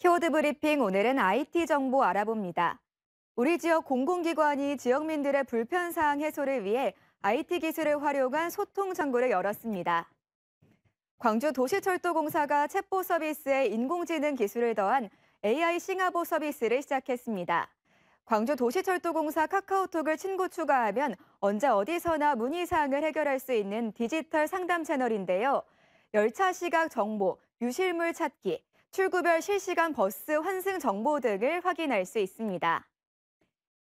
키워드 브리핑 오늘은 IT 정보 알아봅니다. 우리 지역 공공기관이 지역민들의 불편사항 해소를 위해 IT 기술을 활용한 소통 창구를 열었습니다. 광주 도시철도공사가 챗보 서비스에 인공지능 기술을 더한 AI 싱하보 서비스를 시작했습니다. 광주 도시철도공사 카카오톡을 친구 추가하면 언제 어디서나 문의사항을 해결할 수 있는 디지털 상담 채널인데요. 열차 시각 정보, 유실물 찾기, 출구별 실시간 버스 환승 정보 등을 확인할 수 있습니다.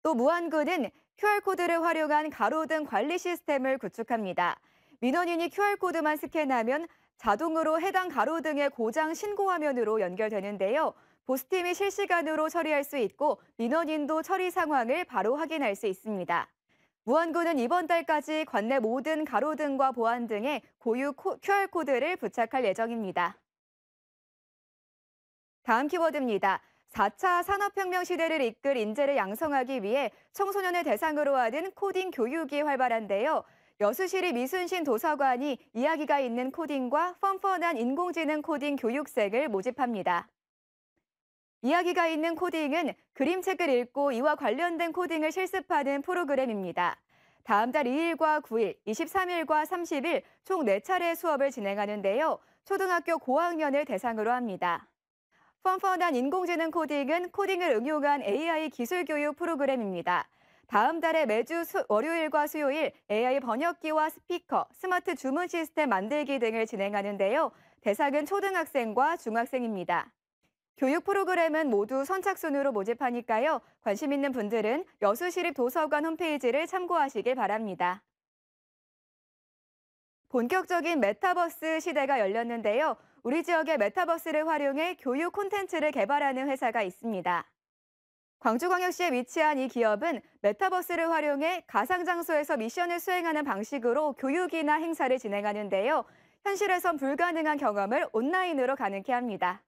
또무안구는 QR코드를 활용한 가로등 관리 시스템을 구축합니다. 민원인이 QR코드만 스캔하면 자동으로 해당 가로등의 고장 신고 화면으로 연결되는데요. 보스팀이 실시간으로 처리할 수 있고 민원인도 처리 상황을 바로 확인할 수 있습니다. 무안구는 이번 달까지 관내 모든 가로등과 보안 등에 고유 QR코드를 부착할 예정입니다. 다음 키워드입니다. 4차 산업혁명 시대를 이끌 인재를 양성하기 위해 청소년을 대상으로 하는 코딩 교육이 활발한데요. 여수시리 미순신 도서관이 이야기가 있는 코딩과 펀펀한 인공지능 코딩 교육색을 모집합니다. 이야기가 있는 코딩은 그림책을 읽고 이와 관련된 코딩을 실습하는 프로그램입니다. 다음 달 2일과 9일, 23일과 30일 총 4차례 수업을 진행하는데요. 초등학교 고학년을 대상으로 합니다. 펀펀한 인공지능 코딩은 코딩을 응용한 AI 기술 교육 프로그램입니다. 다음 달에 매주 수, 월요일과 수요일 AI 번역기와 스피커, 스마트 주문 시스템 만들기 등을 진행하는데요. 대상은 초등학생과 중학생입니다. 교육 프로그램은 모두 선착순으로 모집하니까요. 관심 있는 분들은 여수시립도서관 홈페이지를 참고하시길 바랍니다. 본격적인 메타버스 시대가 열렸는데요. 우리 지역의 메타버스를 활용해 교육 콘텐츠를 개발하는 회사가 있습니다. 광주광역시에 위치한 이 기업은 메타버스를 활용해 가상장소에서 미션을 수행하는 방식으로 교육이나 행사를 진행하는데요. 현실에선 불가능한 경험을 온라인으로 가능케 합니다.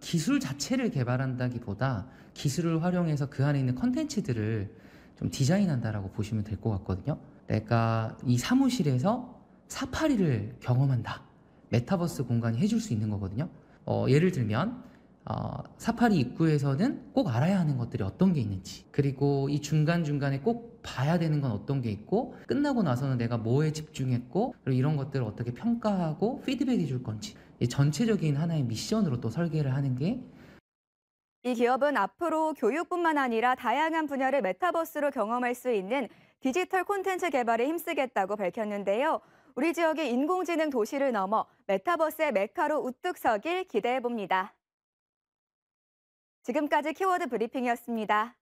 기술 자체를 개발한다기보다 기술을 활용해서 그 안에 있는 콘텐츠들을좀 디자인한다라고 보시면 될 것 같거든요. 내가 이 사무실에서 사파리를 경험한다. 메타버스 공간이 해줄 수 있는 거거든요. 어, 예를 들면 어, 사파리 입구에서는 꼭 알아야 하는 것들이 어떤 게 있는지 그리고 이 중간중간에 꼭 봐야 되는 건 어떤 게 있고 끝나고 나서는 내가 뭐에 집중했고 그리고 이런 것들을 어떻게 평가하고 피드백해 줄 건지 전체적인 하나의 미션으로 또 설계를 하는 게 이 기업은 앞으로 교육뿐만 아니라 다양한 분야를 메타버스로 경험할 수 있는 디지털 콘텐츠 개발에 힘쓰겠다고 밝혔는데요. 우리 지역의 인공지능 도시를 넘어 메타버스의 메카로 우뚝 서길 기대해 봅니다. 지금까지 키워드 브리핑이었습니다.